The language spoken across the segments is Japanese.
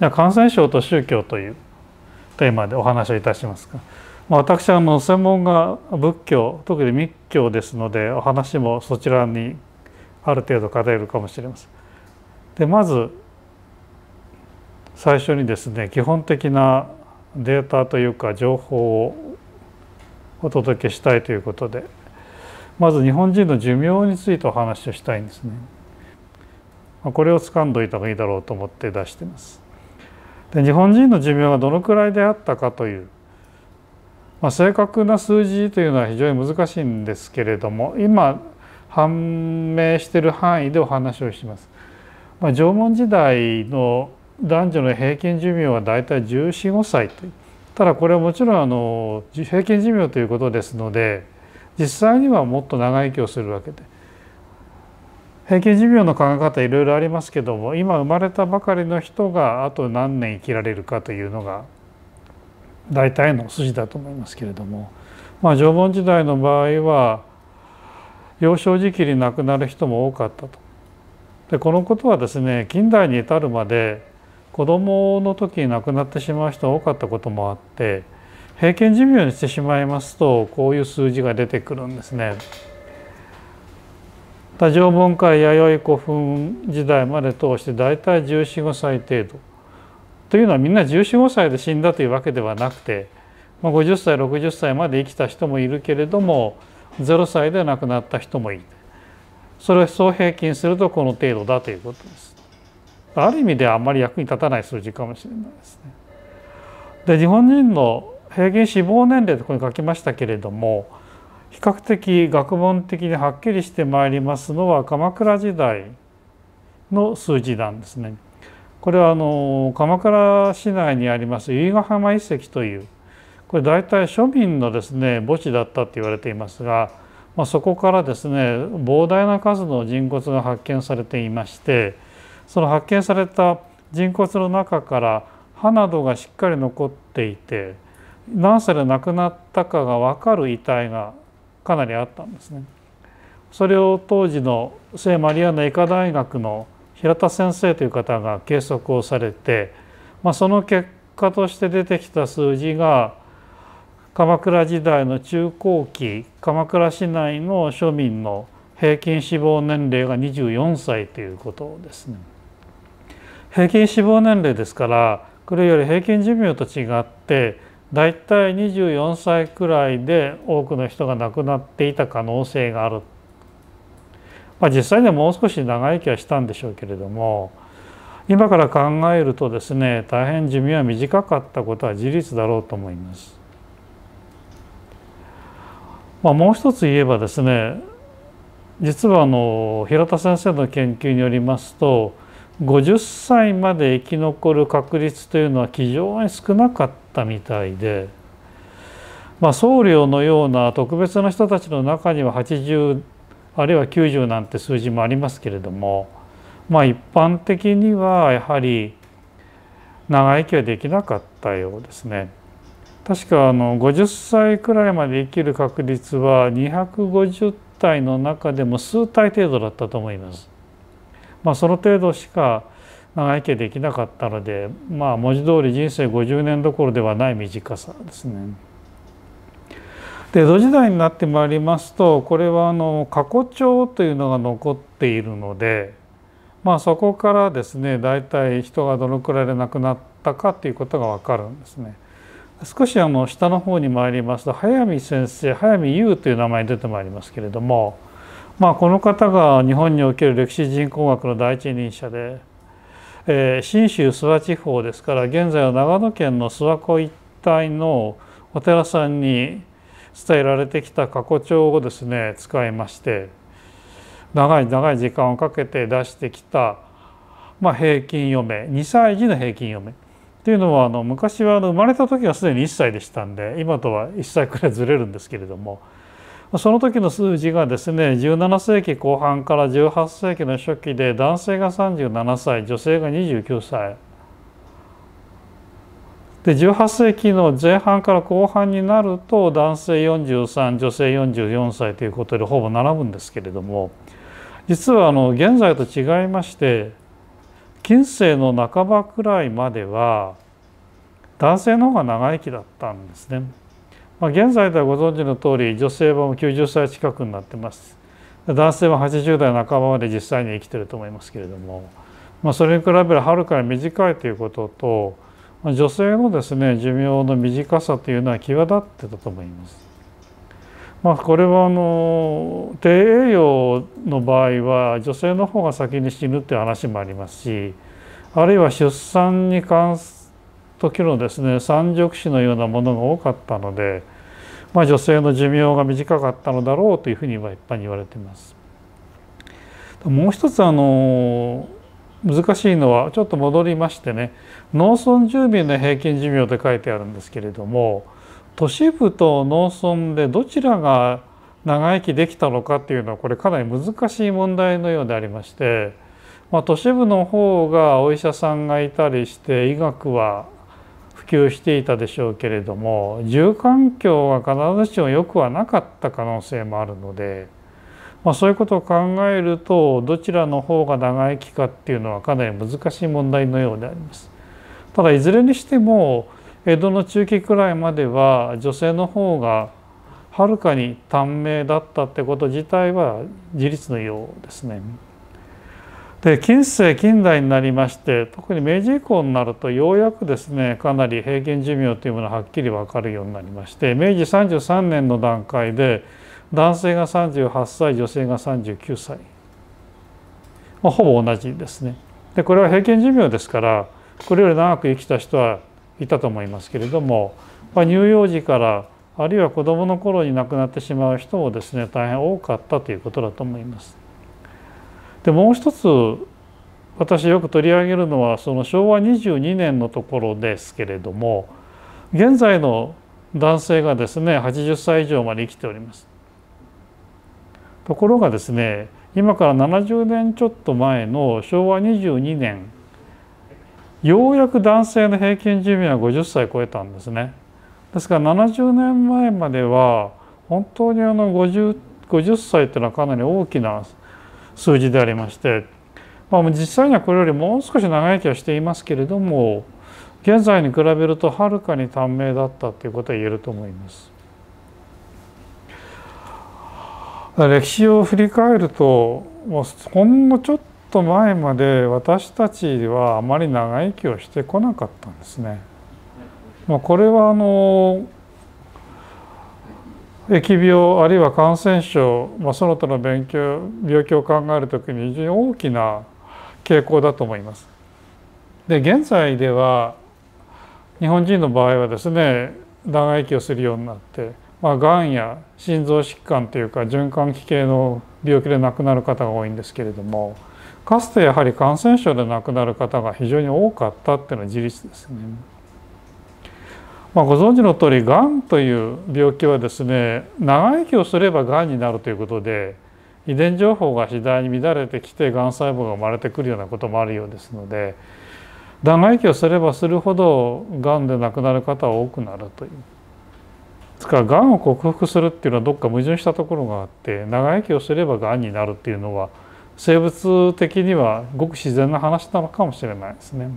では感染症と宗教というテーマでお話をいたしますが、まあ、私はもう専門が仏教特に密教ですのでお話もそちらにある程度偏るかもしれません。でまず最初にですね基本的なデータというか情報をお届けしたいということでまず日本人の寿命についてお話をしたいんですね。これを掴んどいた方がいいだろうと思って出してます。で日本人の寿命がどのくらいであったかという、まあ、正確な数字というのは非常に難しいんですけれども今判明している範囲でお話をします。まあ、縄文時代の男女の平均寿命はだいたい1415歳というただこれはもちろんあの平均寿命ということですので実際にはもっと長生きをするわけで平均寿命の考え方いろいろありますけども今生まれたばかりの人があと何年生きられるかというのが大体の筋だと思いますけれども、まあ、縄文時代の場合は幼少時期に亡くなる人も多かったと。でこのことはですね近代に至るまで子供の時に亡くなってしまう人が多かったこともあって平均寿命にしてしまいますとこういう数字が出てくるんですね。多条文化弥生古墳時代まで通して大体1415歳程度というのはみんな1415歳で死んだというわけではなくて、まあ、50歳60歳まで生きた人もいるけれども0歳で亡くなった人もいるそれを総平均するとこの程度だということです。ある意味ではあんまり役に立たない数字かもしれないですね。で日本人の平均死亡年齢とここに書きましたけれども比較的学問的にはっきりしてまいりますのは鎌倉時代の数字なんですね。これはあの鎌倉市内にあります由比ヶ浜遺跡というこれ大体庶民のですね墓地だったと言われていますが、まあ、そこからですね膨大な数の人骨が発見されていましてその発見された人骨の中から歯などがしっかり残っていて何歳で亡くなったかが分かる遺体がかなりあったんですね。それを当時の聖マリアナ医科大学の平田先生という方が計測をされて、まあ、その結果として出てきた数字が鎌倉時代の中高期鎌倉市内の庶民の平均死亡年齢が24歳ということですね。平均死亡年齢ですからこれより平均寿命と違って大体24歳くらいで多くの人が亡くなっていた可能性がある、まあ、実際にはもう少し長生きはしたんでしょうけれども今から考えるとですね大変寿命は短かったことは事実だろうと思います。まあ、もう一つ言えばですね実はあの平田先生の研究によりますと50歳まで生き残る確率というのは非常に少なかったみたいで、まあ、僧侶のような特別な人たちの中には80あるいは90なんて数字もありますけれども、まあ、一般的にはやはり長生きはできなかったようですね。確かあの50歳くらいまで生きる確率は250体の中でも数体程度だったと思います。まあ、その程度しか長生きできなかったので、まあ、文字通り人生50年どころではない短さですね。で江戸時代になってまいりますとこれはあの過去帳というのが残っているので、まあ、そこからですね大体人がどのくらいで亡くなったかということが分かるんですね。少しあの下の方に参りますと早見先生早見優という名前出てまいりますけれども。まあ、この方が日本における歴史人口学の第一人者で、えー、信州諏訪地方ですから現在は長野県の諏訪湖一帯のお寺さんに伝えられてきた過去帳をですね使いまして長い長い時間をかけて出してきた、まあ、平均余命2歳児の平均余命というのはあの昔はあの生まれた時はすでに1歳でしたんで今とは1歳くらいずれるんですけれども。その時の数字がですね17世紀後半から18世紀の初期で男性が37歳女性が29歳で18世紀の前半から後半になると男性43女性44歳ということでほぼ並ぶんですけれども実はあの現在と違いまして近世の半ばくらいまでは男性の方が長生きだったんですね。まあ、現在ではご存知の通り女性はもう90歳近くになってます男性は80代半ばまで実際に生きてると思いますけれども、まあ、それに比べるはるかに短いということとま女性のですね寿命の短さというのは際立ってたと思います。まあ、これはあの低栄養の場合は女性の方が先に死ぬっていう話もありますしあるいは出産に関す時のですね三熟死のようなものが多かったので、まあ、女性の寿命が短かったのだろうというふうには一般に言われています。もう一つあの難しいのはちょっと戻りましてね農村住民の平均寿命って書いてあるんですけれども都市部と農村でどちらが長生きできたのかっていうのはこれかなり難しい問題のようでありまして、まあ、都市部の方がお医者さんがいたりして医学は及していたでしょうけれども住環境が必ずしも良くはなかった可能性もあるので、まあ、そういうことを考えるとどちらの方が長生きかっていうのはかなり難しい問題のようであります。ただいずれにしても江戸の中期くらいまでは女性の方がはるかに短命だったってこと自体は事実のようですね。で近世近代になりまして特に明治以降になるとようやくですねかなり平均寿命というものははっきり分かるようになりまして明治33年の段階で男性が38歳女性が39歳、まあ、ほぼ同じですねでこれは平均寿命ですからこれより長く生きた人はいたと思いますけれども、まあ、乳幼児からあるいは子どもの頃に亡くなってしまう人もですね大変多かったということだと思います。でもう一つ私よく取り上げるのはその昭和22年のところですけれども現在の男性がですね80歳以上まで生きております。ところがですね今から70年ちょっと前の昭和22年ようやく男性の平均寿命は50歳超えたんですね。ですから70年前までは本当にあの 50, 50歳っていうのはかなり大きな数字でありまして、まあ、実際にはこれよりもう少し長生きはしていますけれども現在に比べるとはるかに短命だったということは言えると思います。歴史を振り返るともうほんのちょっと前まで私たちはあまり長生きをしてこなかったんですね。まあ、これはあの疫病あるいは感染症、まあ、その他の勉強病気を考える時に非常に大きな傾向だと思います。で現在では日本人の場合はですね長生きをするようになって、まあ、がんや心臓疾患というか循環器系の病気で亡くなる方が多いんですけれどもかつてやはり感染症で亡くなる方が非常に多かったっていうのは事実ですね。まあ、ご存知の通りがんという病気はですね長生きをすればがんになるということで遺伝情報が次第に乱れてきてがん細胞が生まれてくるようなこともあるようですので長生きをすればするほどがんで亡くなる方は多くなるという。ですからがんを克服するっていうのはどっか矛盾したところがあって長生きをすればがんになるっていうのは生物的にはごく自然な話なのかもしれないですね。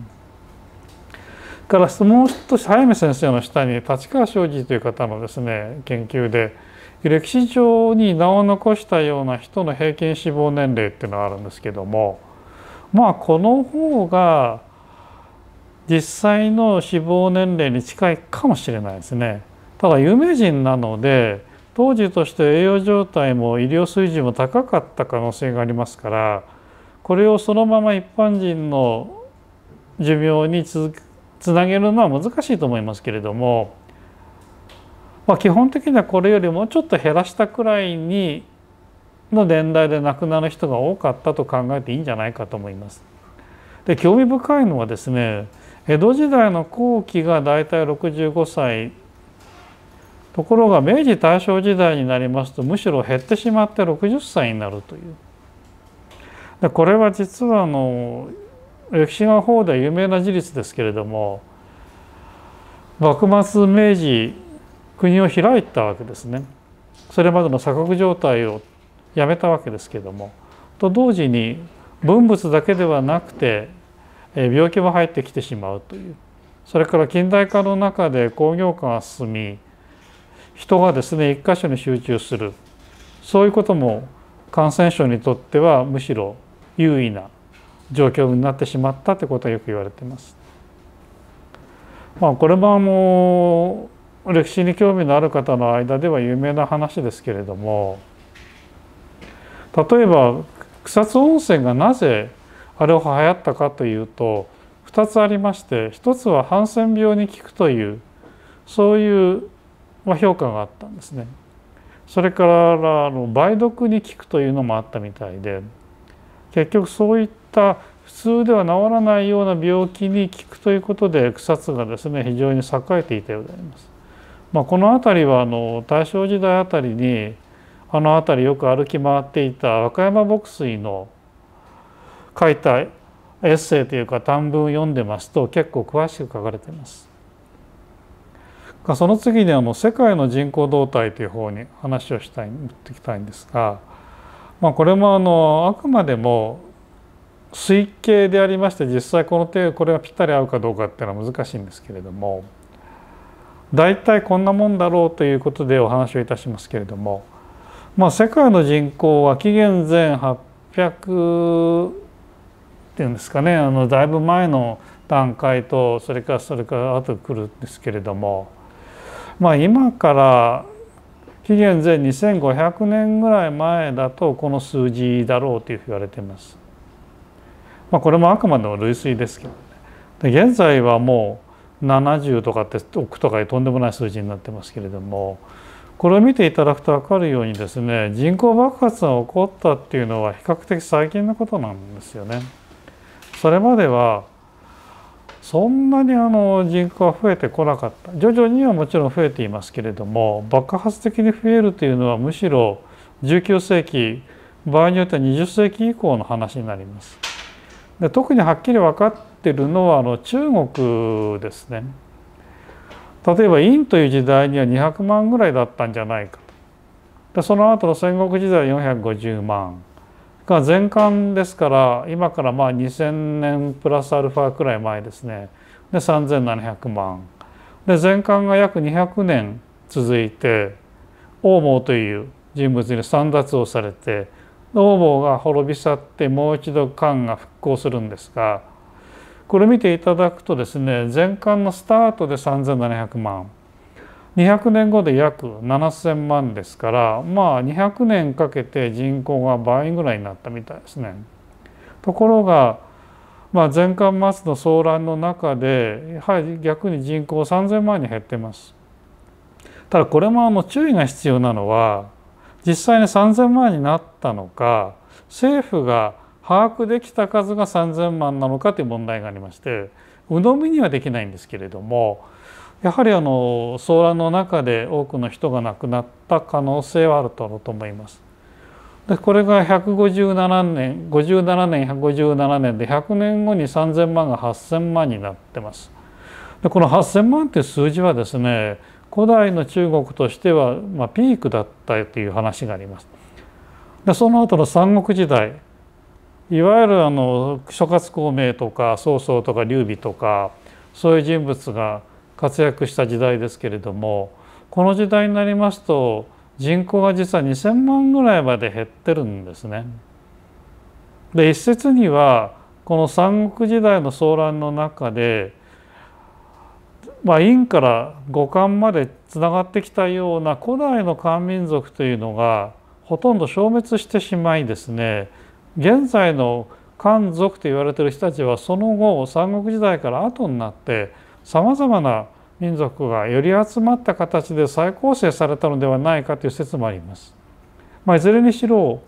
からもう少し早見先生の下に立川正司という方のですね研究で歴史上に名を残したような人の平均死亡年齢っていうのがあるんですけどもまあこの方が実際の死亡年齢に近いかもしれないですね。ただ有名人なので当時として栄養状態も医療水準も高かった可能性がありますからこれをそのまま一般人の寿命に続つなげるのは難しいと思いますけれども、まあ、基本的にはこれよりもうちょっと減らしたくらいにの年代で亡くなる人が多かったと考えていいんじゃないかと思います。で興味深いのはですね江戸時代の後期がだいたい65歳ところが明治大正時代になりますとむしろ減ってしまって60歳になるという。でこれは実はあの歴史の方で有名な事実ですけれども幕末明治国を開いたわけですねそれまでの鎖国状態をやめたわけですけれどもと同時に文物だけではなくて病気も入ってきてしまうというそれから近代化の中で工業化が進み人がですね一箇所に集中するそういうことも感染症にとってはむしろ優位な状況になってしまったということはよく言われています。まあ、これもあの歴史に興味のある方の間では有名な話ですけれども例えば草津温泉がなぜあれを流行ったかというと2つありまして1つはハンセン病に効くというそういう評価があったんですね。それからあの梅毒に効くというのもあったみたいで結局そういっった普通では治らないような病気に効くということで草津がですね非常に栄えていたようであります。まあ、この辺りはあの大正時代あたりにあの辺りよく歩き回っていた和歌山牧水の書いたエッセイというか短文を読んでますと結構詳しく書かれています。その次にあの世界の人口動態という方に話をしたい持ってきたいんですが、まあ、これもあのあくまでも推計でありまして実際この手これがぴったり合うかどうかっていうのは難しいんですけれども大体こんなもんだろうということでお話をいたしますけれども、まあ、世界の人口は紀元前800っていうんですかねあのだいぶ前の段階とそれからそれから後来るんですけれども、まあ、今から紀元前2500年ぐらい前だとこの数字だろうというふうに言われています。まあ、これもあくまでも類推ですけどねで現在はもう70とかって億とかいうとんでもない数字になってますけれどもこれを見ていただくと分かるようにですね人口爆発が起こったっていうのは比較的最近のことなんですよね。それまではそんなにあの人口は増えてこなかった徐々にはもちろん増えていますけれども爆発的に増えるというのはむしろ19世紀場合によっては20世紀以降の話になります。で特にはっきり分かってるのはあの中国ですね。例えば陰という時代には200万ぐらいだったんじゃないかと。でその後の戦国時代は450万。が前漢ですから今からまあ2,000年プラスアルファくらい前ですねで3,700万で前漢が約200年続いて王毛という人物に簒奪をされて農房が滅び去ってもう一度漢が復興するんですがこれ見ていただくとですね前漢のスタートで3700万200年後で約7,000万ですからまあ200年かけて人口が倍ぐらいになったみたいですね。ところが、まあ、前漢末の騒乱の中でやはり逆に人口3,000万に減ってます。ただこれもあの注意が必要なのは実際に3,000万になったのか政府が把握できた数が3,000万なのかという問題がありまして鵜呑みにはできないんですけれどもやはりあの騒乱の中で多くの人が亡くなった可能性はあると思います。でこれが157年57年157年で100年後に3,000万が8,000万になってます。でこの8,000万という数字はですね古代の中国としては、まあ、ピークだったという話があります。でその後の三国時代いわゆるあの諸葛孔明とか曹操とか劉備とかそういう人物が活躍した時代ですけれどもこの時代になりますと人口が実は2,000万ぐらいまで減ってるんですね。で一説にはこの三国時代の騒乱の中でまあ、陰から五感までつながってきたような古代の漢民族というのがほとんど消滅してしまいですね現在の漢族と言われている人たちはその後三国時代から後になってさまざまな民族がより集まった形で再構成されたのではないかという説もあります。まあ、いずれにしろ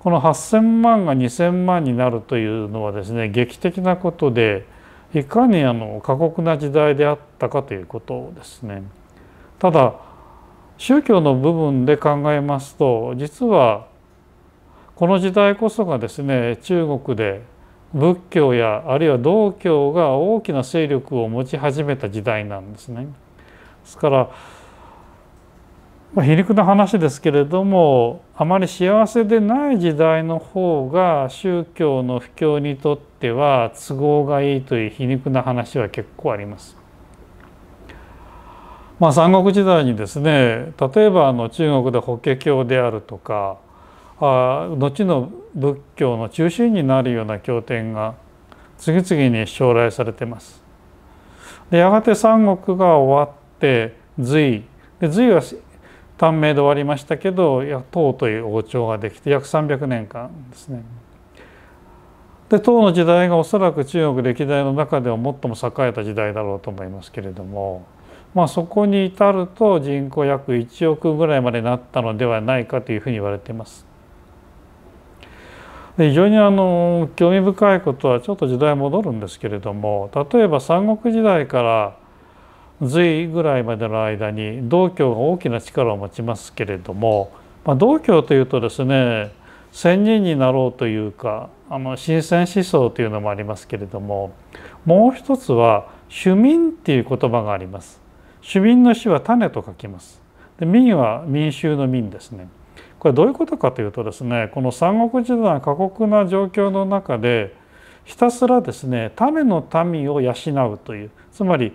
この8,000万が2,000万になるというのはですね劇的なことでいかにあの過酷な時代であったかということですね。ただ宗教の部分で考えますと実はこの時代こそがですね中国で仏教やあるいは道教が大きな勢力を持ち始めた時代なんですね。ですから、まあ、皮肉な話ですけれどもあまり幸せでない時代の方が宗教の布教にとってっては都合がいいという皮肉な話は結構あります。まあ、三国時代にですね例えばあの中国で法華経であるとかあ後の仏教の中心になるような経典が次々に将来されてます。でやがて三国が終わって隋で隋は短命で終わりましたけど唐という王朝ができて約300年間ですね。で唐の時代がおそらく中国歴代の中では最も栄えた時代だろうと思いますけれども、まあ、そこに至ると人口約1億ぐらいまでなったのではないかというふうに言われています。で非常にあの興味深いことはちょっと時代戻るんですけれども例えば三国時代から隋ぐらいまでの間に道教が大きな力を持ちますけれども、まあ、道教というとですね仙人になろうというかあの新鮮思想というのもありますけれどももう一つは主民っていう言葉があります主民の死は種と書きますで民は民衆の民ですねこれどういうことかというとですねこの三国時代過酷な状況の中でひたすらですね種の民を養うというつまり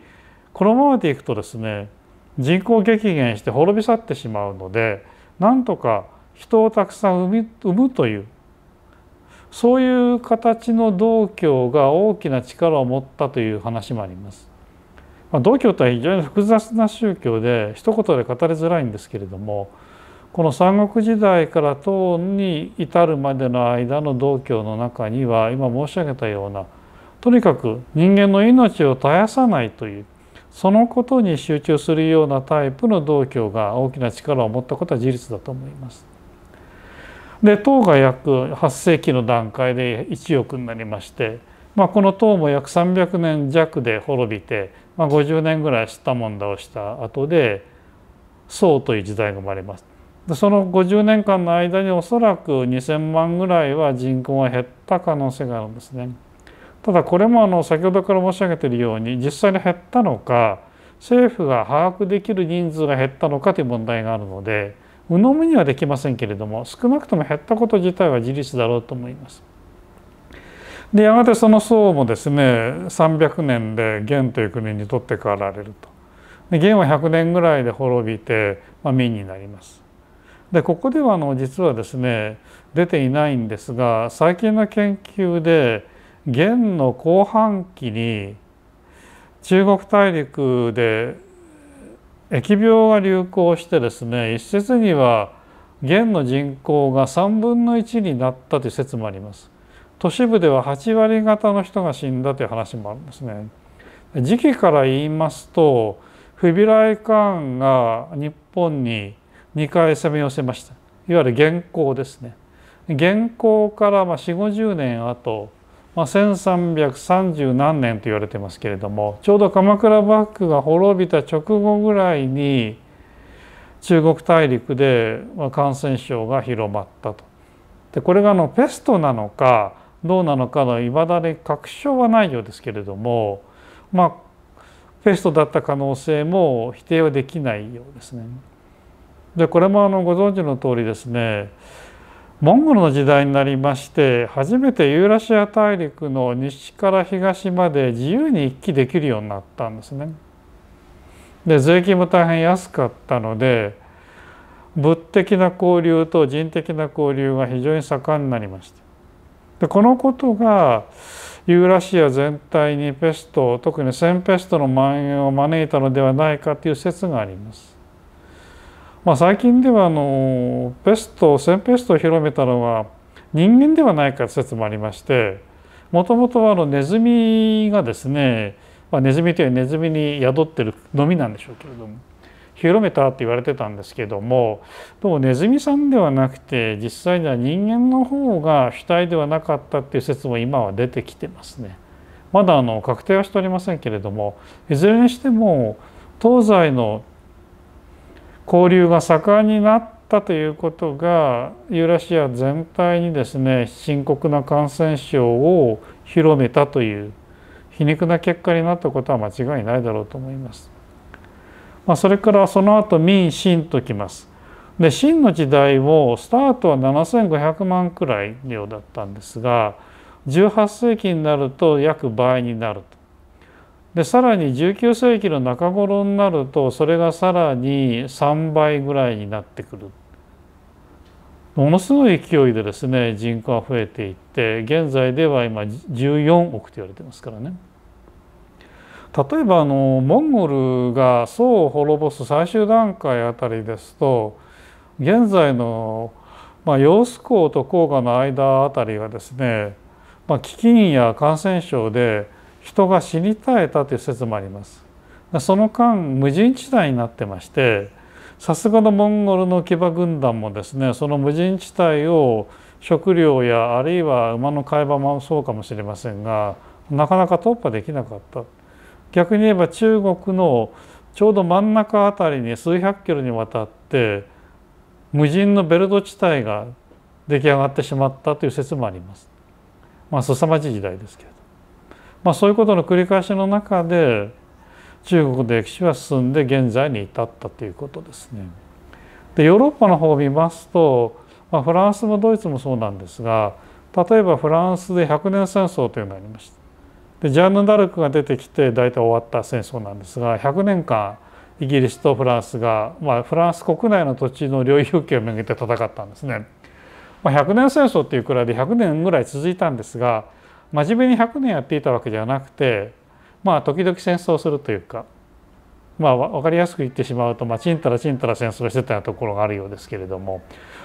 このままでいくとですね人口激減して滅び去ってしまうのでなんとか人をたくさん産みむというそういう形の道教が大きな力を持ったという話もあります。まあ、道教とは非常に複雑な宗教で一言で語りづらいんですけれどもこの三国時代から唐に至るまでの間の道教の中には今申し上げたようなとにかく人間の命を絶やさないというそのことに集中するようなタイプの道教が大きな力を持ったことは事実だと思います。で唐が約8世紀の段階で1億になりまして、まあ、この唐も約300年弱で滅びて、まあ、50年ぐらい知ったもんだをした後で宋という時代が生まれます。でその50年間の間におそらく2,000万ぐらいは人口が減った可能性があるんですね。ただこれもあの先ほどから申し上げているように実際に減ったのか政府が把握できる人数が減ったのかという問題があるので。鵜呑みにはできませんけれども少なくとも減ったこと自体は事実だろうと思います。でやがてその僧もですね300年で元という国にとって代わられると。で元は100年ぐらいで滅びて、まあ、民になります。でここではあの実はですね出ていないんですが最近の研究で元の後半期に中国大陸で疫病が流行してですね一説には元の人口が3分の1になったという説もあります都市部では8割方の人が死んだという話もあるんですね時期から言いますとフビライ・カーンが日本に2回攻め寄せましたいわゆる元寇ですね元寇から4 5 0年後まあ、1330何年と言われてますけれどもちょうど鎌倉幕府が滅びた直後ぐらいに中国大陸で感染症が広まったと。でこれがあのペストなのかどうなのかのいまだに確証はないようですけれどもまあペストだった可能性も否定はできないようですね。でこれもあのご存知の通りですねモンゴルの時代になりまして初めてユーラシア大陸の西から東まで自由に行き来できるようになったんですね。で税金も大変安かったので物的な交流と人的な交流が非常に盛んになりました。でこのことがユーラシア全体にペスト特にセンペストの蔓延を招いたのではないかという説があります。まあ、最近ではあのペスト線ペストを広めたのは人間ではないか説もありましてもともとはあのネズミがですね、まあ、ネズミというネズミに宿ってるのみなんでしょうけれども広めたって言われてたんですけどもどうもネズミさんではなくて実際には人間の方が主体ではなかったっていう説も今は出てきてますね。まだあの確定はしておりませんけれどもいずれにしても東西の交流が盛んになったということがユーラシア全体にですね深刻な感染症を広めたという皮肉な結果になったことは間違いないだろうと思います。まあ、それからその後民進ときます。で清の時代もスタートは7,500万くらいのようだったんですが18世紀になると約倍になると。でさらに19世紀の中頃になるとそれがさらに3倍ぐらいになってくるものすごい勢いでですね人口は増えていって現在では今14億と言われてますからね例えばあのモンゴルが宋を滅ぼす最終段階あたりですと現在の、まあ、揚子江と黄河の間あたりがですね、まあ、飢饉や感染症で人が死に絶えたという説もありますその間無人地帯になってましてさすがのモンゴルの騎馬軍団もですねその無人地帯を食料やあるいは馬の買い場もそうかもしれませんがなかなか突破できなかった逆に言えば中国のちょうど真ん中辺りに数百キロにわたって無人のベルト地帯が出来上がってしまったという説もあります。まあ、凄まじい時代ですけど。まあ、そういうことの繰り返しの中で中国の歴史は進んで現在に至ったということですね。でヨーロッパの方を見ますと、まあ、フランスもドイツもそうなんですが例えばフランスで100年戦争というのがありました。でジャンヌ・ダルクが出てきて大体終わった戦争なんですが100年間イギリスとフランスが、まあ、フランス国内の土地の領有権をめぐって戦ったんですね。まあ、100年戦争っていうくらいで100年ぐらい続いたんですが真面目に100年やっていたわけじゃなくてまあ時々戦争するというかまあ分かりやすく言ってしまうと、まあ、ちんたらちんたら戦争してたようなところがあるようですけれども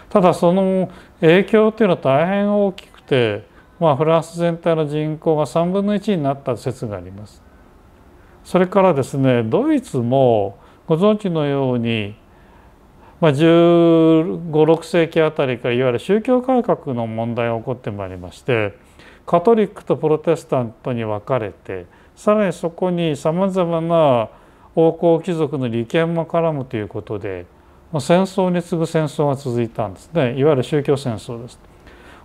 ただその影響っていうのは大変大きくて、まあ、フランス全体の人口が3分の1になった説があります。それからですねドイツもご存知のように、まあ、1516世紀あたりからいわゆる宗教改革の問題が起こってまいりまして。カトリックとプロテスタントに分かれてさらにそこにさまざまな王侯貴族の利権も絡むということで戦争に次ぐ戦争が続いたんですねいわゆる宗教戦争です。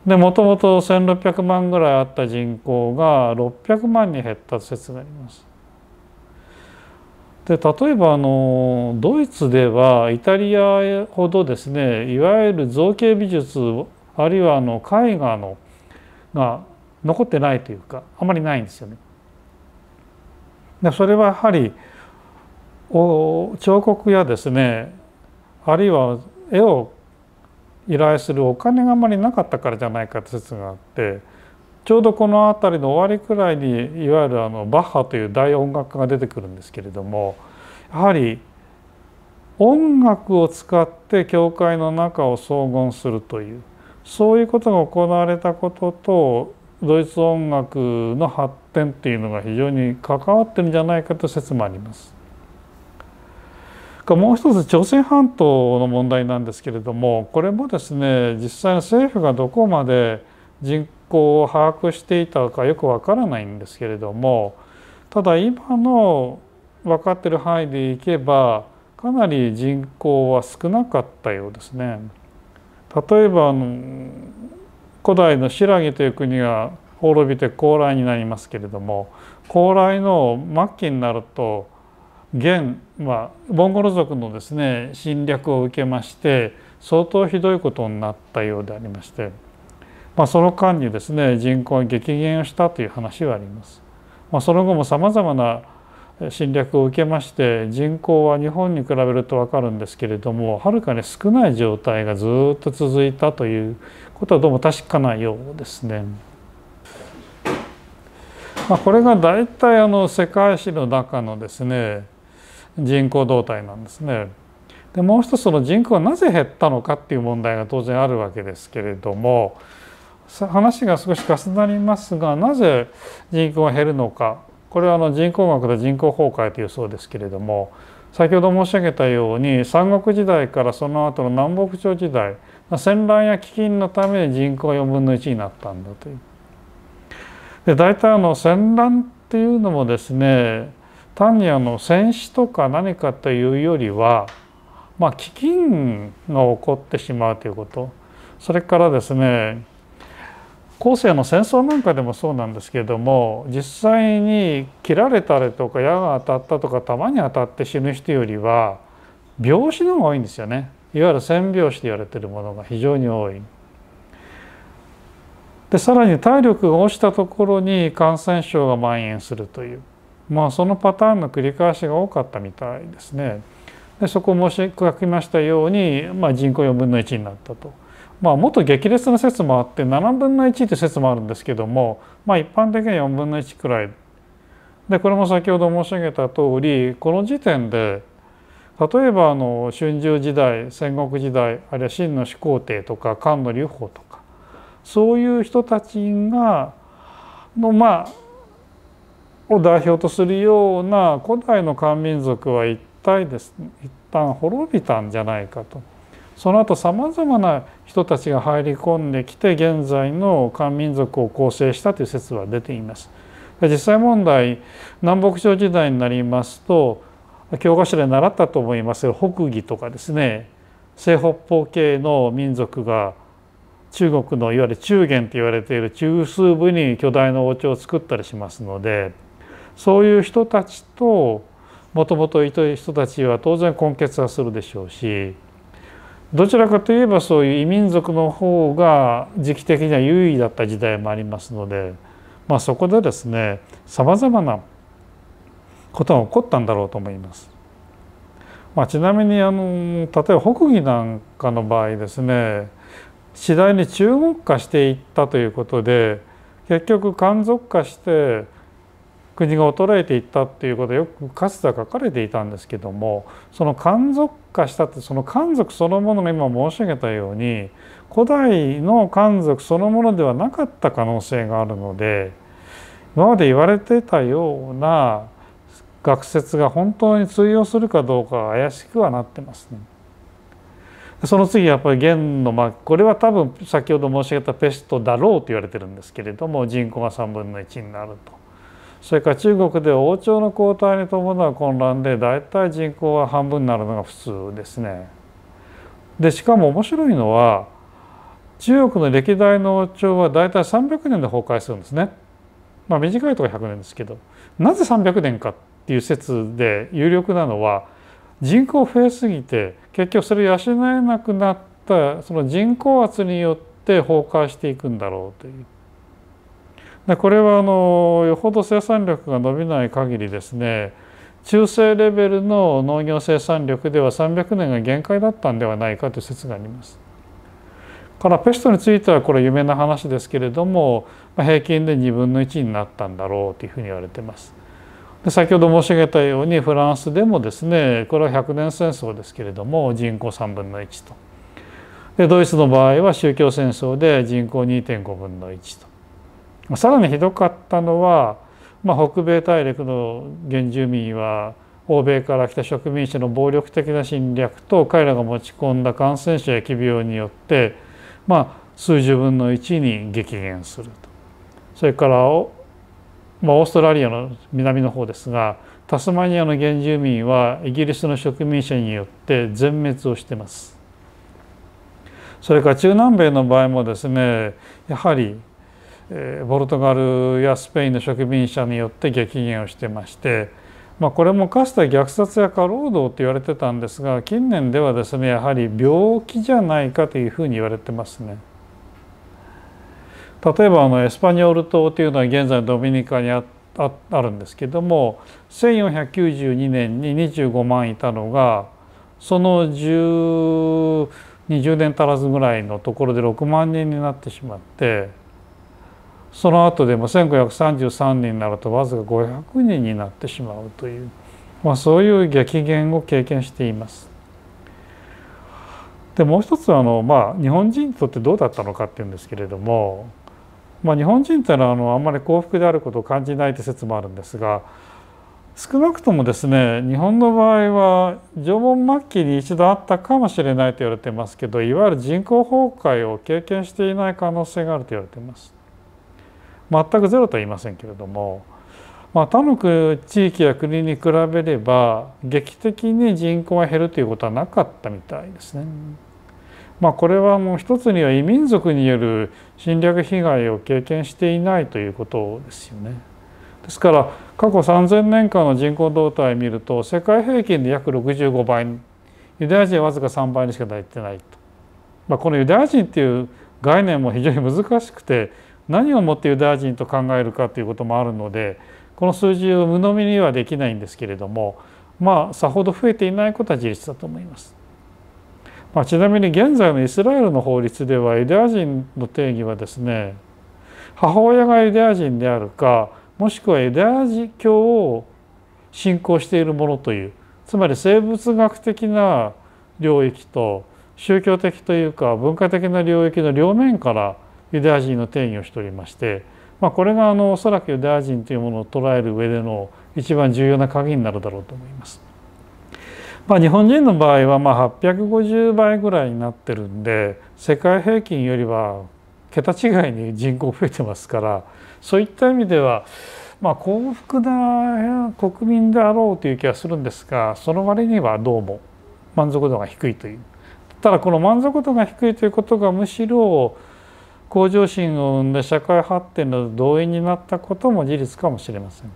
でもともと1,600万ぐらいあった人口が600万に減った説があります。で例えばあのドイツではイタリアほどですねいわゆる造形美術あるいはあの絵画のが残ってないというかあまりないんですよね。でそれはやはり彫刻やですねあるいは絵を依頼するお金があまりなかったからじゃないかという説があってちょうどこの辺りの終わりくらいにいわゆるあのバッハという大音楽家が出てくるんですけれどもやはり音楽を使って教会の中を荘厳するというそういうことが行われたこととドイツ音楽の発展っていうのが非常に関わってるんじゃないかと説もあります。もう一つ朝鮮半島の問題なんですけれどもこれもですね実際の政府がどこまで人口を把握していたかよくわからないんですけれどもただ今の分かってる範囲でいけばかなり人口は少なかったようですね。例えばあの古代の新羅という国が滅びて高麗になりますけれども高麗の末期になると元はモンゴル族のですね侵略を受けまして相当ひどいことになったようでありまして、まあ、その間にですね人口が激減をしたという話はあります。まあ、その後も様々な侵略を受けまして人口は日本に比べると分かるんですけれどもはるかに少ない状態がずっと続いたということはどうも確かなようですね。まあ、これが大体あの世界史の中のですね人口動態なんですね。でもう一つその人口がなぜ減ったのかっていう問題が当然あるわけですけれども話が少し重なりますがなぜ人口が減るのかこれはあの人口学で人口崩壊というそうですけれども先ほど申し上げたように三国時代からその後の南北朝時代戦乱や飢饉のために人口4分の1になったんだという。で大体あの戦乱っていうのもですね単にあの戦死とか何かというよりは、まあ、飢饉が起こってしまうということそれからですね後世の戦争なんかでもそうなんですけれども実際に切られたりとか矢が当たったとか弾に当たって死ぬ人よりは病死の方が多いんですよねいわゆる戦病死と言われているものが非常に多い。でさらに体力が落ちたところに感染症が蔓延するというまあそのパターンの繰り返しが多かったみたいですね。でそこを申し書きましたように、まあ、人口4分の1になったと。まあ、もっと激烈な説もあって7分の1って説もあるんですけども、まあ、一般的には4分の1くらいでこれも先ほど申し上げた通りこの時点で例えばあの春秋時代戦国時代あるいは秦の始皇帝とか漢の劉邦とかそういう人たちがのまあを代表とするような古代の漢民族は一体です、ね、一旦滅びたんじゃないかと。その後さまざまな人たちが入り込んできて現在の漢民族を構成したという説は出ています。実際問題南北朝時代になりますと教科書で習ったと思いますが北魏とかですね西北方系の民族が中国のいわゆる中原と言われている中枢部に巨大な王朝を作ったりしますのでそういう人たちともともといた人たちは当然根結はするでしょうしどちらかといえばそういう異民族の方が時期的には優位だった時代もありますので、まあ、そこでですねさまざまなことが起こったんだろうと思います。まあ、ちなみにあの例えば北魏なんかの場合ですね次第に中国化していったということで結局漢族化して国が衰えていったっていうことよくかつては書かれていたんですけどもその漢族化したってその漢族そのものが今申し上げたように古代の漢族そのものではなかった可能性があるので今まで言われてたような学説が本当に通用するかどうか怪しくはなってますね。その次やっぱり元の、まあ、これは多分先ほど申し上げたペストだろうと言われてるんですけれども人口が3分の1になると。それから中国で王朝の交代に伴う混乱で大体人口は半分になるのが普通ですね。でしかも面白いのは中国の歴代の王朝は大体300年で崩壊するんですね。まあ短いとか100年ですけどなぜ300年かっていう説で有力なのは人口増えすぎて結局それを養えなくなったその人口圧によって崩壊していくんだろうというでこれはあのよほど生産力が伸びない限りですね中性レベルの農業生産力では300年が限界だったんではないかという説があります。からペストについてはこれ有名な話ですけれども平均で2分の1になったんだろうというふうに言われています。で先ほど申し上げたようにフランスでもですねこれは百年戦争ですけれども人口3分の1とでドイツの場合は宗教戦争で人口2.5分の1とさらにひどかったのは、まあ、北米大陸の原住民は欧米から来た植民地の暴力的な侵略と彼らが持ち込んだ感染症や疫病によって、まあ、数十分の1に激減するとそれから、まあ、オーストラリアの南の方ですがタスマニアの原住民はイギリスの植民者によって全滅をしてます。それから中南米の場合もですねやはりポルトガルやスペインの植民者によって激減をしてまして、まあ、これもかつて虐殺や過労働と言われてたんですが近年ではですねやはり病気じゃないかというふうに言われてますね。例えばあのエスパニョール島というのは現在ドミニカにあああるんですけども1492年に25万いたのがその10 20年足らずぐらいのところで6万人になってしまって。その後でも1533人になるとわずか500人になってしまうという、まあ、そういう激減を経験しています。でもう一つあの、まあ、日本人にとってどうだったのかっていうんですけれども、まあ、日本人っていうのはあのあんまり幸福であることを感じないって説もあるんですが少なくともですね日本の場合は縄文末期に一度あったかもしれないと言われてますけどいわゆる人口崩壊を経験していない可能性があると言われてます。全くゼロとは言いませんけれども、まあ、他の地域や国に比べれば劇的に人口が減るということはなかったみたいですね。まあ、これはもう一つには異民族による侵略被害を経験していないということですよね。ですから過去3,000年間の人口動態を見ると世界平均で約65倍ユダヤ人はわずか3倍にしかなってないと、まあ、このユダヤ人っていう概念も非常に難しくて何をもってユダヤ人と考えるかということもあるのでこの数字を無のみにはできないんですけれどもまあさほど増えていないことは事実だと思います。まあ、ちなみに現在のイスラエルの法律ではユダヤ人の定義はですね母親がユダヤ人であるかもしくはユダヤ教を信仰しているものというつまり生物学的な領域と宗教的というか文化的な領域の両面からユダヤ人の定義をしておりまして、まあ、これがあのおそらくユダヤ人というものを捉える上での一番重要な鍵になるだろうと思います。まあ、日本人の場合はまあ850倍ぐらいになってるんで世界平均よりは桁違いに人口増えてますからそういった意味ではまあ幸福な国民であろうという気はするんですがその割にはどうも満足度が低いというただこの満足度が低いということがむしろ向上心を生んで社会発展など動員になったことも事実かもしれません。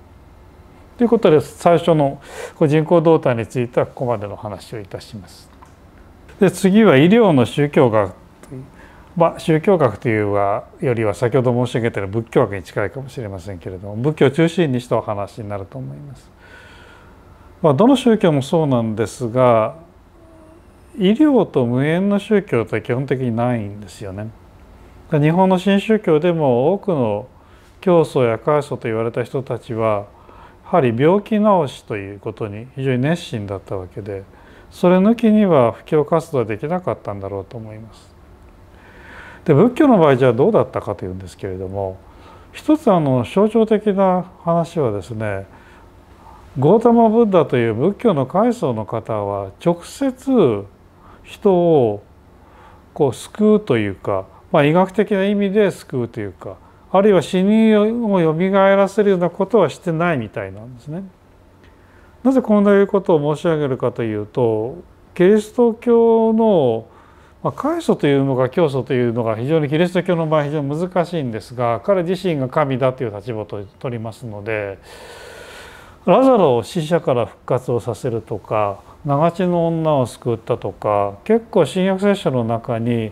ということで最初の人口動態についてはここまでの話をいたします。で次は医療の宗教学まあ、宗教学というはよりは先ほど申し上げたように仏教学に近いかもしれませんけれども仏教を中心にしたお話になると思います。まあ、どの宗教もそうなんですが医療と無縁の宗教って基本的にないんですよね。日本の新宗教でも多くの教祖や開祖と言われた人たちはやはり病気治しということに非常に熱心だったわけでそれ抜きには布教活動はできなかったんだろうと思います。で仏教の場合じゃあどうだったかというんですけれども一つあの象徴的な話はですねゴータマ・ブッダという仏教の開祖の方は直接人をこう救うというかまあ、医学的な意味で救うというかあるいは死にをよみがえらせるようなことはしてないみたいなんですね。なぜこんなことを申し上げるかというとキリスト教のまあ、開祖というのか教祖というのが非常にキリスト教の場合非常に難しいんですが彼自身が神だという立場を取りますのでラザロを死者から復活をさせるとか長血の女を救ったとか結構新約聖書の中に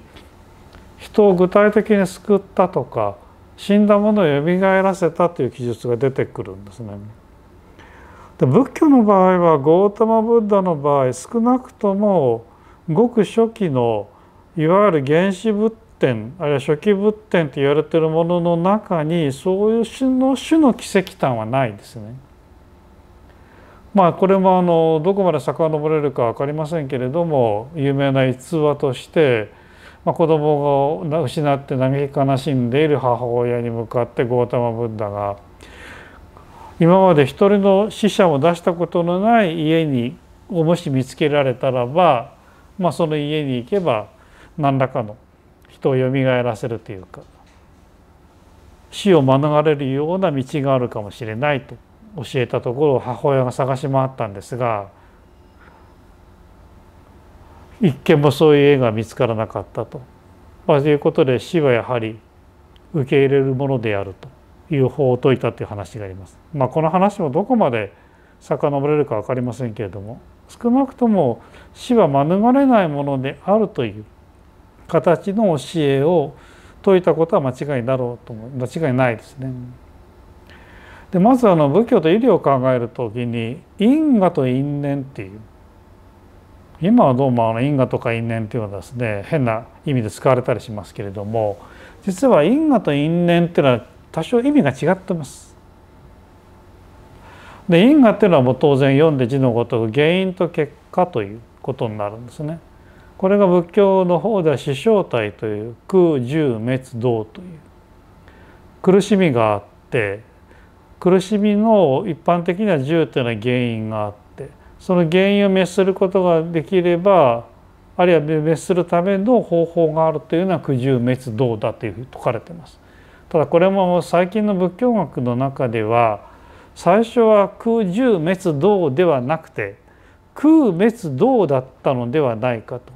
人を具体的に救ったとか死んだものを蘇らせたという記述が出てくるんですね。で仏教の場合はゴータマ・ブッダの場合少なくともごく初期のいわゆる原始仏典あるいは初期仏典って言われてるものの中にそういう種の種の奇跡譚はないですね。まあこれもあのどこまで遡れるか分かりませんけれども有名な逸話としてまあ、子供を失って嘆き悲しんでいる母親に向かってゴータマ・ブッダが今まで一人の死者を出したことのない家にをもし見つけられたらば、まあ、その家に行けば何らかの人をよみがえらせるというか死を免れるような道があるかもしれないと教えたところを母親が探し回ったんですが一見もそういう縁が見つからなかったと、まあ、ということで死はやはり受け入れるものであるという法を説いたという話があります。まあ、この話もどこまで遡れるか分かりませんけれども少なくとも死は免れないものであるという形の教えを説いたことは間違いだろうと思う間違いないですね。でまずあの仏教と医療を考える時に因果と因縁っていう今はどうもあの因果とか因縁っていうのはですね変な意味で使われたりしますけれども実は因果と因縁っていうのは多少意味が違ってます。で因果っていうのはもう当然読んで字のごとく原因と結果ということになるんですね。これが仏教の方では死生体という空十滅道という苦しみがあって苦しみの一般的には十というのは原因があってその原因を滅することができればあるいは滅するための方法があるというのは苦渋滅道だというふうに説かれています。ただこれも最近の仏教学の中では最初は空住滅道ではなくて空滅道だったのではないかと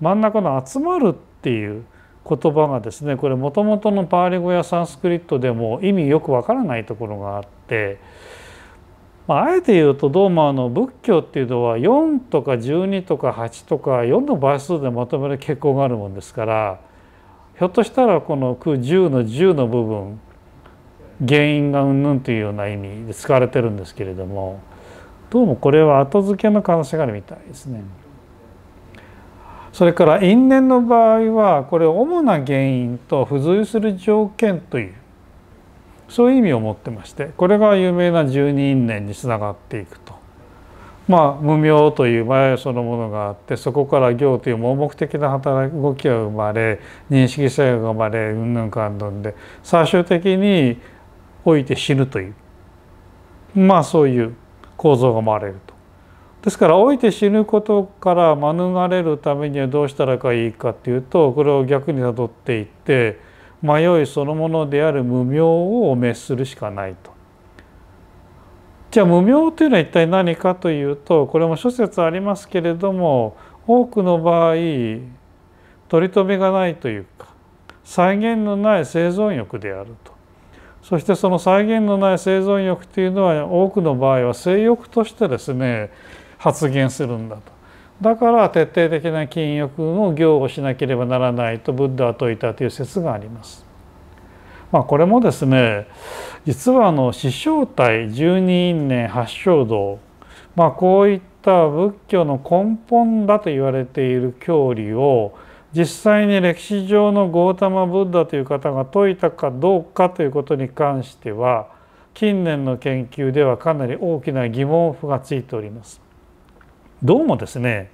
真ん中の「集まる」っていう言葉がですねこれもともとのパーリ語やサンスクリットでも意味よくわからないところがあってまあ、あえて言うとどうもあの仏教っていうのは4とか12とか8とか4の倍数でまとめる傾向があるもんですからひょっとしたらこの九10の10の部分原因がうんぬんというような意味で使われてるんですけれどもどうもこれは後付けの可能性があるみたいですね。それから因縁の場合はこれ主な原因と付随する条件というそういう意味を持ってましてこれが有名な十二因縁につながっていくと。まあ、無明という前そのものがあってそこから行という盲目的な働き動きが生まれ認識作用が生まれうんぬんかんぬんで最終的に老いて死ぬというまあそういう構造が生まれると。ですから老いて死ぬことから免れるためにはどうしたらいいかっていうとこれを逆にたどっていって迷いそのものである無明をおするしかないと。じゃあ無明というのは一体何かというとこれも諸説ありますけれども多くの場合取り留めがないというか再現のない生存欲であると。そしてその再現のない生存欲というのは多くの場合は性欲としてですね発現するんだと。だから徹底的な禁欲の行をしなければならないとブッダは説いたという説があります。まあ、これもですね実はあの師匠体十二因縁八正道、まあ、こういった仏教の根本だと言われている教理を実際に歴史上のゴータマ・ブッダという方が説いたかどうかということに関しては近年の研究ではかなり大きな疑問符がついております。どうもですね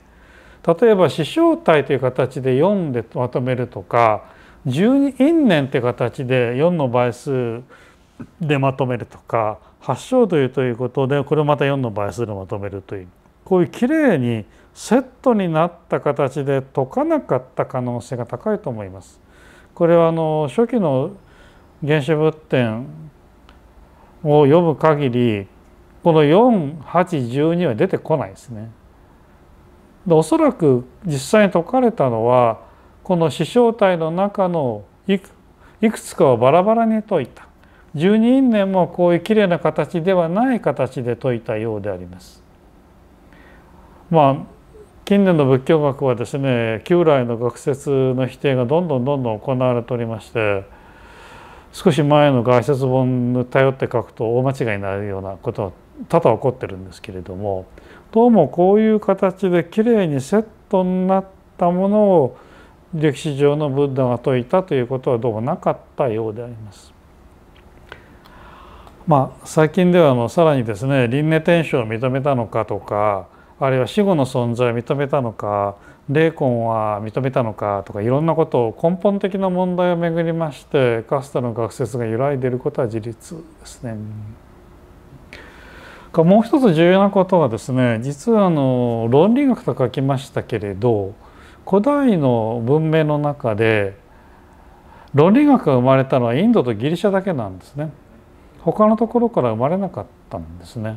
例えば死生体という形で4でまとめるとか12因年という形で4の倍数でまとめるとか発症というということでこれをまた4の倍数でまとめるというこういうきれいにセットになった形で解かなかった可能性が高いと思います。これはあの初期の原子仏典を読む限りこの4812は出てこないですね。でおそらく実際に解かれたのはこの死生体の中のいくいくつかをバラバラに解いた十二因縁もこういうきれいな形ではない形で解いたようであります。まあ近年の仏教学はですね旧来の学説の否定がどんどんどんどん行われておりまして少し前の外説本に頼って書くと大間違いになるようなことは多々起こってるんですけれどもどうもこういう形できれいにセットになったものを歴史上のブッダが説いたということはどうもなかったようであります。まあ、最近ではもうさらにですね輪廻転生を認めたのかとかあるいは死後の存在を認めたのか霊魂は認めたのかとかいろんなことを根本的な問題をめぐりましてかつての学説が揺らいでいることは事実ですね。もう一つ重要なことはですね実はあの論理学と書きましたけれど古代の文明の中で論理学が生まれたのはインドとギリシャだけなんですね他のところから生まれなかったんですね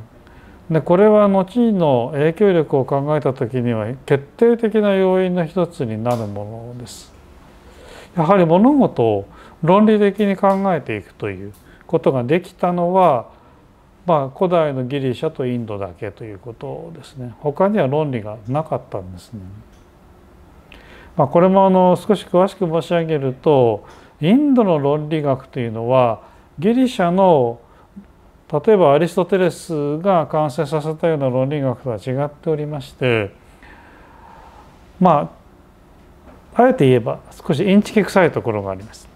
でこれは後の影響力を考えた時には決定的な要因の一つになるものですやはり物事を論理的に考えていくということができたのはまあ、古代のギリシャとインドだけということですね他には論理がなかったんですね。まあ、これもあの少し詳しく申し上げるとインドの論理学というのはギリシャの例えばアリストテレスが完成させたような論理学とは違っておりましてまああえて言えば少しインチキ臭いところがあります。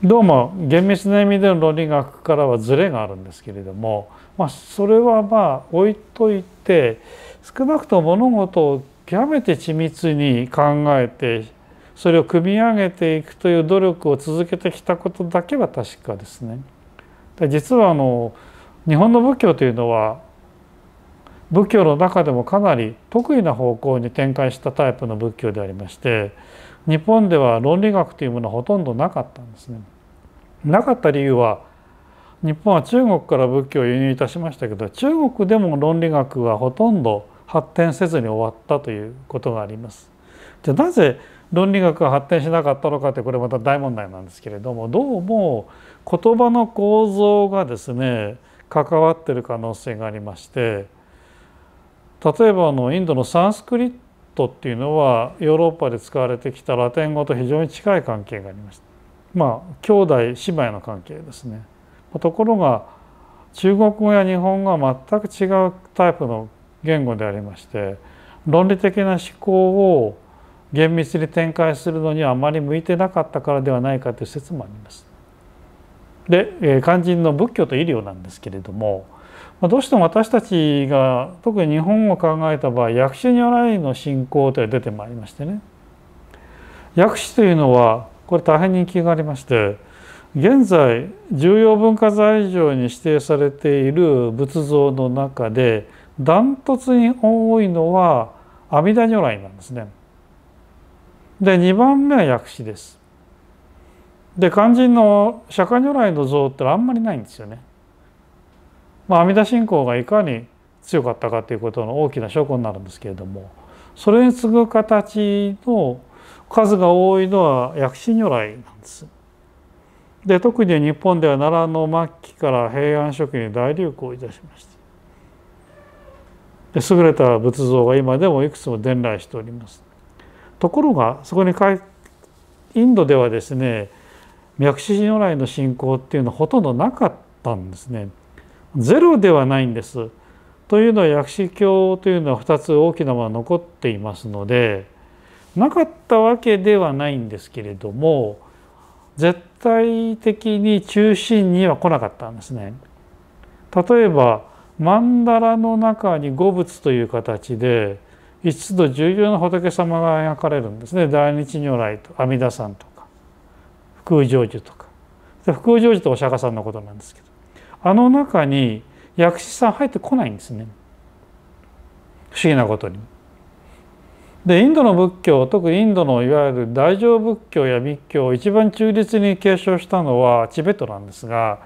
どうも厳密な意味での論理学からはずれがあるんですけれども、まあ、それはまあ置いといて少なくとも物事を極めて緻密に考えてそれを組み上げていくという努力を続けてきたことだけは確かですね。実はあの日本の仏教というのは仏教の中でもかなり得意な方向に展開したタイプの仏教でありまして日本では論理学というものはほとんどなかったんですね。なかった理由は日本は中国から仏教を輸入いたしましたけど中国でも論理学はほとんど発展せずに終わったということがあります。じゃなぜ論理学が発展しなかったのかってこれまた大問題なんですけれどもどうも言葉の構造がですね関わってる可能性がありまして例えばあのインドのサンスクリットっていうのはヨーロッパで使われてきたラテン語と非常に近い関係がありましたまあ兄弟姉妹の関係ですねところが中国語や日本語は全く違うタイプの言語でありまして論理的な思考を厳密に展開するのにはあまり向いてなかったからではないかという説もあります。で、え肝心の仏教と医療なんですけれどもまどうしても私たちが特に日本を考えた場合薬師如来の信仰というのが出てまいりましてね薬師というのはこれ大変人気がありまして現在重要文化財以上に指定されている仏像の中でダントツに多いのは阿弥陀如来なんですね。で2番目は薬師です。で肝心の釈迦如来の像ってあんまりないんですよね。まあ、阿弥陀信仰がいかに強かったかということの大きな証拠になるんですけれどもそれに次ぐ形の数が多いのは薬師如来なんです。で特に日本では奈良の末期から平安初期に大流行いたしましたで優れた仏像が今でもいくつも伝来しておりますところがそこにインドではですね薬師如来の信仰っていうのはほとんどなかったんですねゼロではないんです。というのは薬師教というのは2つ大きなものが残っていますのでなかったわけではないんですけれども絶対的に中心には来なかったんですね。例えば曼荼羅の中に五仏という形で5つの重要な仏様が描かれるんですね大日如来と阿弥陀さんとか福空成就とか福空成就とお釈迦さんのことなんですけどあの中に薬師さん入ってこないんですね不思議なことに。でインドの仏教特にインドのいわゆる大乗仏教や密教を一番中立に継承したのはチベットなんですが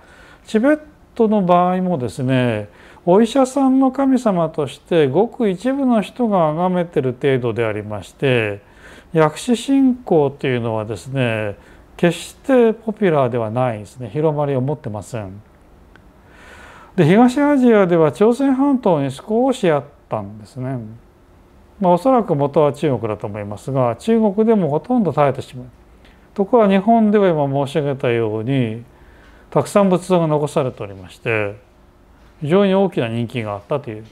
チベットの場合もですねお医者さんの神様としてごく一部の人が崇めてる程度でありまして薬師信仰というのはですね決してポピュラーではないですね広まりを持ってません。で東アジアでは朝鮮半島に少しあったんですね。まあ、おそらく元は中国だと思いますが中国でもほとんど耐えてしまう。ところが日本では今申し上げたようにたくさん仏像が残されておりまして非常に大きな人気があったという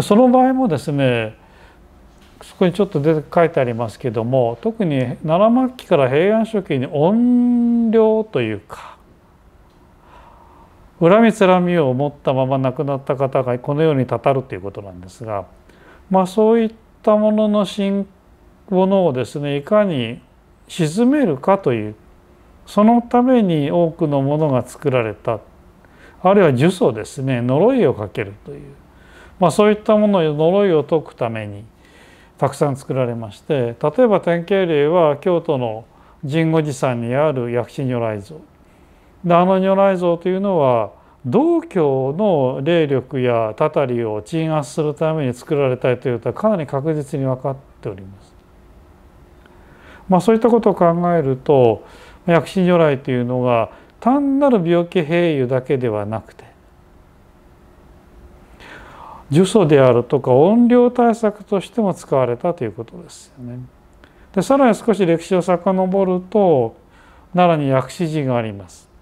その場合もですねそこにちょっと出て書いてありますけども特に奈良末期から平安初期に怨霊というか恨みつらみを持ったまま亡くなった方がこのようにたたるということなんですが、まあ、そういったものの信ものをですねいかに沈めるかというそのために多くのものが作られたあるいは呪詛ですね呪いをかけるという、まあ、そういったもの呪いを解くためにたくさん作られまして例えば典型例は京都の神護寺山にある薬師如来像であの如来像というのは道教の霊力やたたりを鎮圧するために作られたいというとかなり確実に分かっております。まあ、そういったことを考えると薬師如来というのが単なる病気併誘だけではなくて呪詛であるとか怨霊対策としても使われたということですよね。でさらに少し歴史を遡ると奈良に薬師寺があります。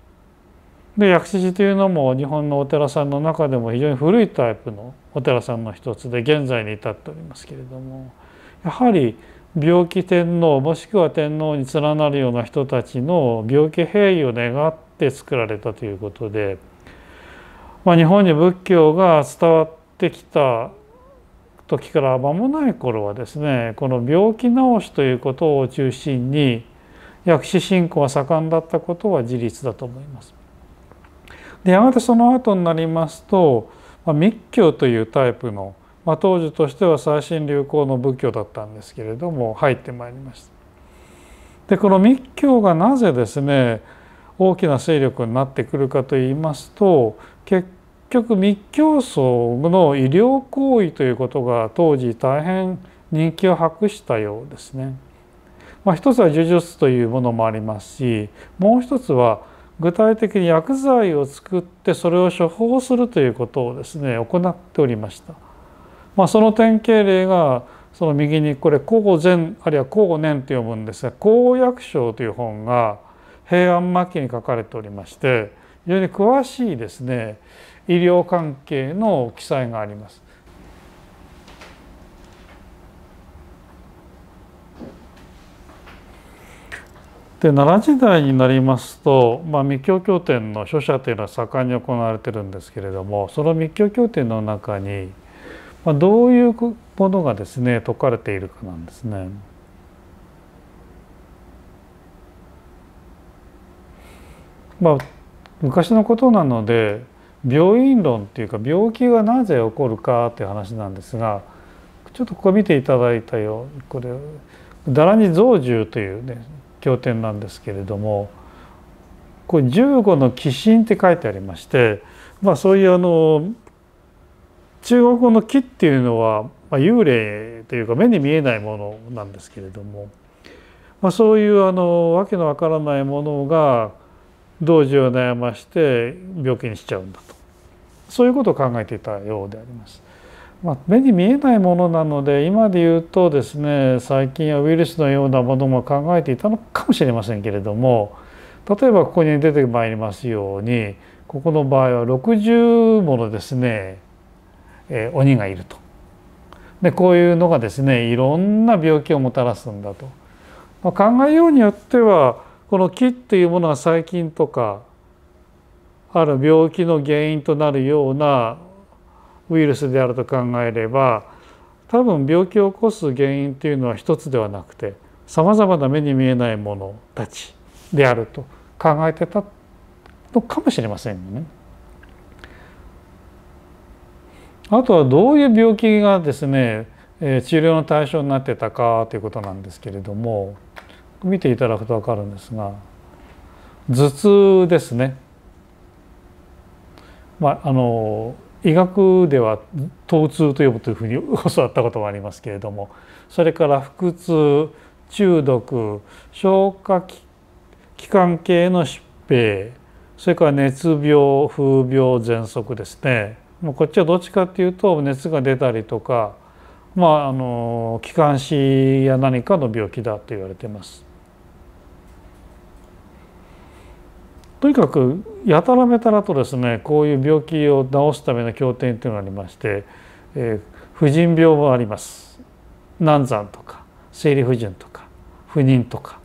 で薬師寺というのも日本のお寺さんの中でも非常に古いタイプのお寺さんの一つで現在に至っておりますけれどもやはり病気天皇もしくは天皇に連なるような人たちの病気平癒を願って作られたということで、まあ、日本に仏教が伝わってきた時から間もない頃はですねこの病気治しということを中心に薬師信仰が盛んだったことは事実だと思います。でやがてその後になりますと、まあ、密教というタイプの、まあ、当時としては最新流行の仏教だったんですけれども入ってまいりました。でこの密教がなぜですね大きな勢力になってくるかといいますと結局密教僧の医療行為ということが当時大変人気を博したようですね。まあ、一つは呪術というものもありますしもう一つは具体的に薬剤を作ってそれを処方するということをですね行っておりました。まあ、その典型例がその右にこれ「高前」あるいは「高年」と読むんですが「公薬章」という本が平安末期に書かれておりまして非常に詳しいですね医療関係の記載があります。で奈良時代になりますと、まあ、密教経典の書写というのは盛んに行われてるんですけれどもその密教経典の中に、まあ、どういうものがですね説かれているかなんですね。まあ、昔のことなので病院論っていうか病気がなぜ起こるかっていう話なんですがちょっとここ見ていただいたようこれだらに増獣というね経典なんですけれどもこれ15の鬼神」って書いてありまして、まあ、そういうあの中国語の「木」っていうのは、ま幽霊というか目に見えないものなんですけれども、まあ、そういうあのわけのわからないものが道場を悩まして病気にしちゃうんだとそういうことを考えていたようであります。まあ、目に見えないものなので今で言うとですね最近はウイルスのようなものも考えていたのかもしれませんけれども例えばここに出てまいりますようにここの場合は60ものですね、えー、鬼がいると。でこういうのがですねいろんな病気をもたらすんだと。まあ、考えようによってはこの木っていうものは細菌とかある病気の原因となるようなウイルスであると考えれば多分病気を起こす原因というのは一つではなくてさまざまな目に見えないものたちであると考えてたのかもしれませんね。あとはどういう病気がですね治療の対象になってたかということなんですけれども見ていただくと分かるんですが頭痛ですね、まあ、あの医学では疼痛と呼ぶというふうに教わったこともありますけれどもそれから腹痛中毒消化器官系の疾病それから熱病風病喘息ですねもうこっちはどっちかっていうと熱が出たりとかまああの気管支や何かの病気だと言われています。とにかくやたらめたらとですねこういう病気を治すための経典というのがありまして、えー、婦人病もあります難産とか生理不順とか不妊とか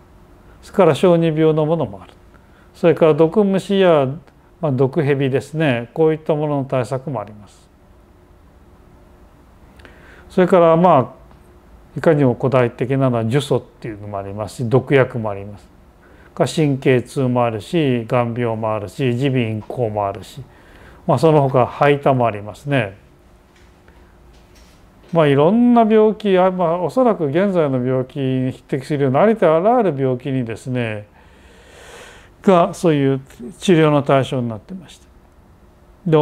それから小児病のものもあるそれから毒虫や、まあ、毒蛇ですねこういったものの対策もありますそれからまあいかにも古代的なのは呪詛っていうのもありますし毒薬もあります神経痛もあるし眼病もあるし耳鼻咽喉もあるし、まあ、その他肺多もありますね。まあ、いろんな病気、あ、まあ、おそらく現在の病気に匹敵するようなありとあらゆる病気にですねがそういう治療の対象になってました。で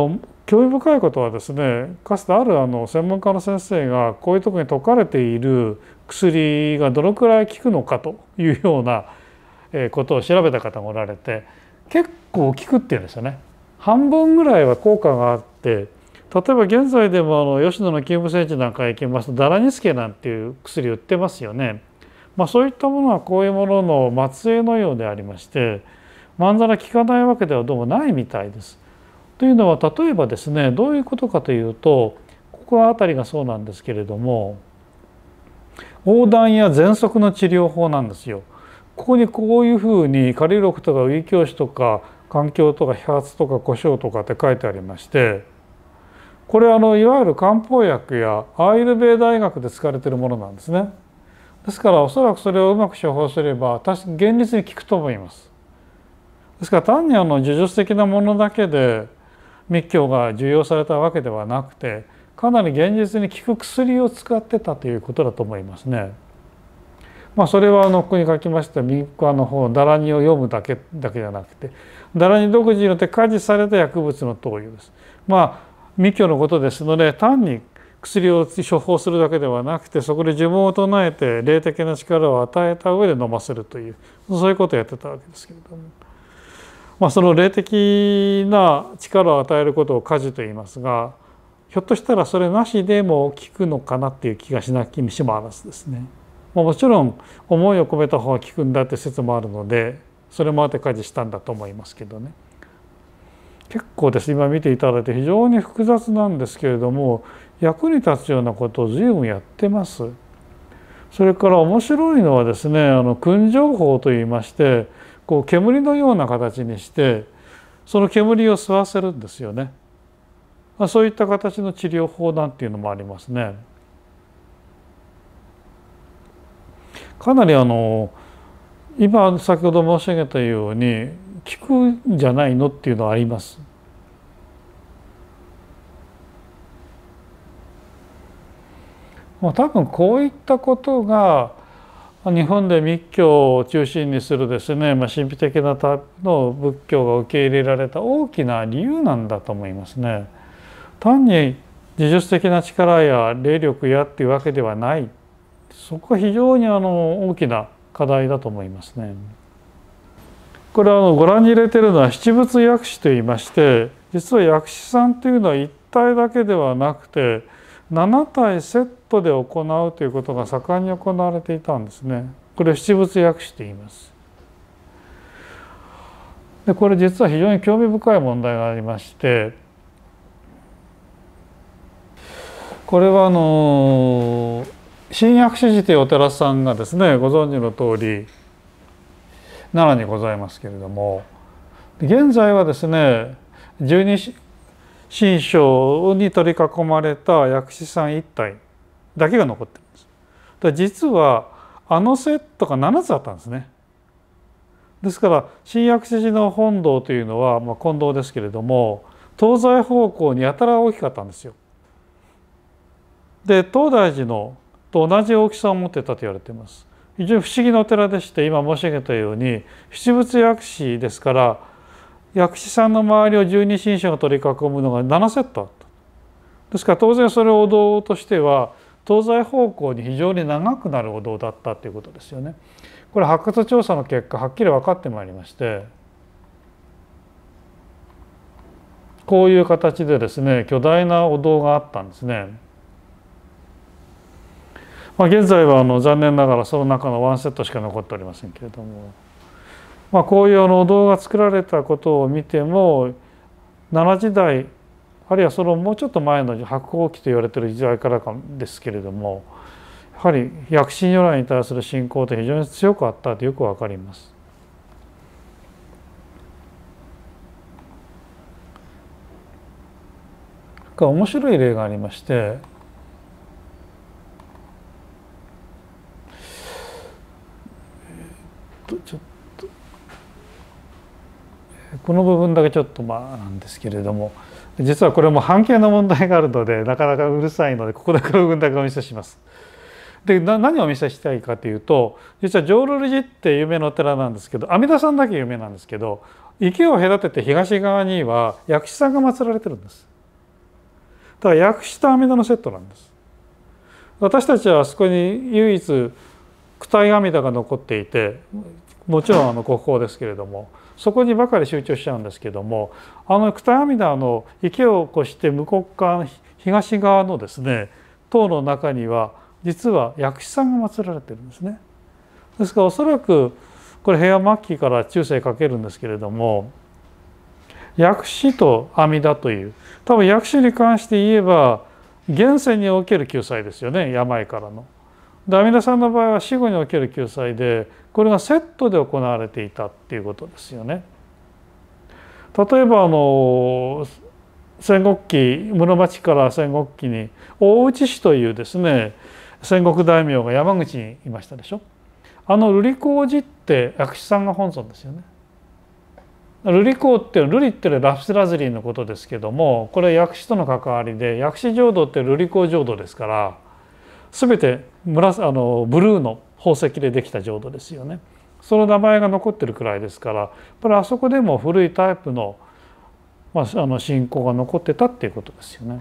興味深いことはですねかつてあるあの専門家の先生がこういうとこに説かれている薬がどのくらい効くのかというようなことを調べた方もおられて結構効くっていうんですよね。半分ぐらいは効果があって例えば現在でもあの吉野の勤務聖地なんか行きますとダラニスケなんていう薬売ってますよね。まあ、そういったものはこういうものの末裔のようでありましてまんざら効かないわけではどうもないみたいです。というのは例えばですねどういうことかというとここは辺りがそうなんですけれども横断や喘息の治療法なんですよ。ここにこういうふうにリロク」とかウィ教師とか環境とか揮発とか胡椒とかって書いてありましてこれあのいわゆる漢方薬やアイルベー大学で使われているものなんですね。ですからおそらくそれをうまく処方すれば確か現実に効くと思います。ですから単にあの呪術的なものだけで密教が受容されたわけではなくてかなり現実に効く薬を使ってたということだと思いますね。まあ、それはあのここに書きました右側の方ダラニを読むだけだけじゃなくてダラニ独自によって家事された薬物の投与です。まあ密教のことですので単に薬を処方するだけではなくてそこで呪文を唱えて霊的な力を与えた上で飲ませるというそういうことをやってたわけですけれども、まあ、その霊的な力を与えることを家事と言いますがひょっとしたらそれなしでも効くのかなっていう気がしなきにしもあらずですね。まあ、もちろん思いを込めた方が効くんだって説もあるのでそれもあって家事したんだと思いますけどね。結構です今見ていただいて非常に複雑なんですけれども役に立つようなことを随分やってます。それから面白いのはですねあの燻蒸法といいましてこう煙のような形にしてその煙を吸わせるんですよね。まあ、そういった形の治療法なんていうのもありますね。かなりあの今先ほど申し上げたように聞くんじゃないのっていうのはあります。まあ、多分こういったことが日本で密教を中心にするですね、まあ、神秘的なタイプの仏教が受け入れられた大きな理由なんだと思いますね。単に技術的な力や霊力やっていうわけではないそこは非常にあの大きな課題だと思いますね。これはあのご覧に入れてるのは七仏薬師といいまして実は薬師さんというのは一体だけではなくて7体セットで行うということが盛んに行われていたんですね。これ七仏薬師と言います。でこれ実は非常に興味深い問題がありましてこれはあの新薬師寺というお寺さんがですねご存知の通り奈良にございますけれども現在はですね十二神将に取り囲まれた薬師さん一体だけが残ってるんです。実はあのセットが7つあったんですね。ですから新薬師寺の本堂というのは、まあ、近堂ですけれども東西方向にやたら大きかったんですよ。で東大寺のと同じ大きさを持ってたと言われています非常に不思議なお寺でして今申し上げたように七仏薬師ですから薬師さんの周りを十二神社が取り囲むのが7セットあったですから当然それをお堂としては東西方向に非常に長くなるお堂だったということですよね。これ発掘調査の結果はっきり分かってまいりましてこういう形でですね巨大なお堂があったんですね。まあ、現在はあの残念ながらその中のワンセットしか残っておりませんけれども、まあ、こういうあの動画が作られたことを見ても奈良時代あるいはそのもうちょっと前の白鵬期と言われてる時代からかですけれどもやはり薬師如来に対する信仰って非常に強くあったとよくわかります。面白い例がありましてとちょっとこの部分だけちょっとまあなんですけれども実はこれも半径の問題があるのでなかなかうるさいのでここだけの部分だけお見せします。で何をお見せしたいかというと実は浄瑠璃寺って有名なお寺なんですけど阿弥陀さんだけ有名なんですけど池を隔てて東側には薬師さんが祀られてるんです。だから薬師と阿弥陀のセットなんです。私たちはあそこに唯一躯体阿弥陀が残っていてもちろんあの国宝ですけれどもそこにばかり集中しちゃうんですけどもあの躯体阿弥陀の池を越して向こう側東側のですね塔の中には実は薬師さんが祀られてるんですね。ですからおそらくこれ平和末期から中世かけるんですけれども薬師と阿弥陀という多分薬師に関して言えば現世における救済ですよね病からの。ダミ弥さんの場合は死後における救済でこれがセットで行われていたっていうことですよね。例えばあの戦国期室町から戦国期に大内氏というですね戦国大名が山口にいましたでしょ。あの瑠璃光寺って薬師さんが本尊ですよね。瑠璃光って瑠璃ってラプスラズリーのことですけどもこれ薬師との関わりで薬師浄土って瑠璃光浄土ですから全て紫あのブルーの宝石でできた浄土ですよね。その名前が残ってるくらいですからやっぱりあそこでも古いタイプの,、まあ、あの信仰が残ってたっていうことですよね。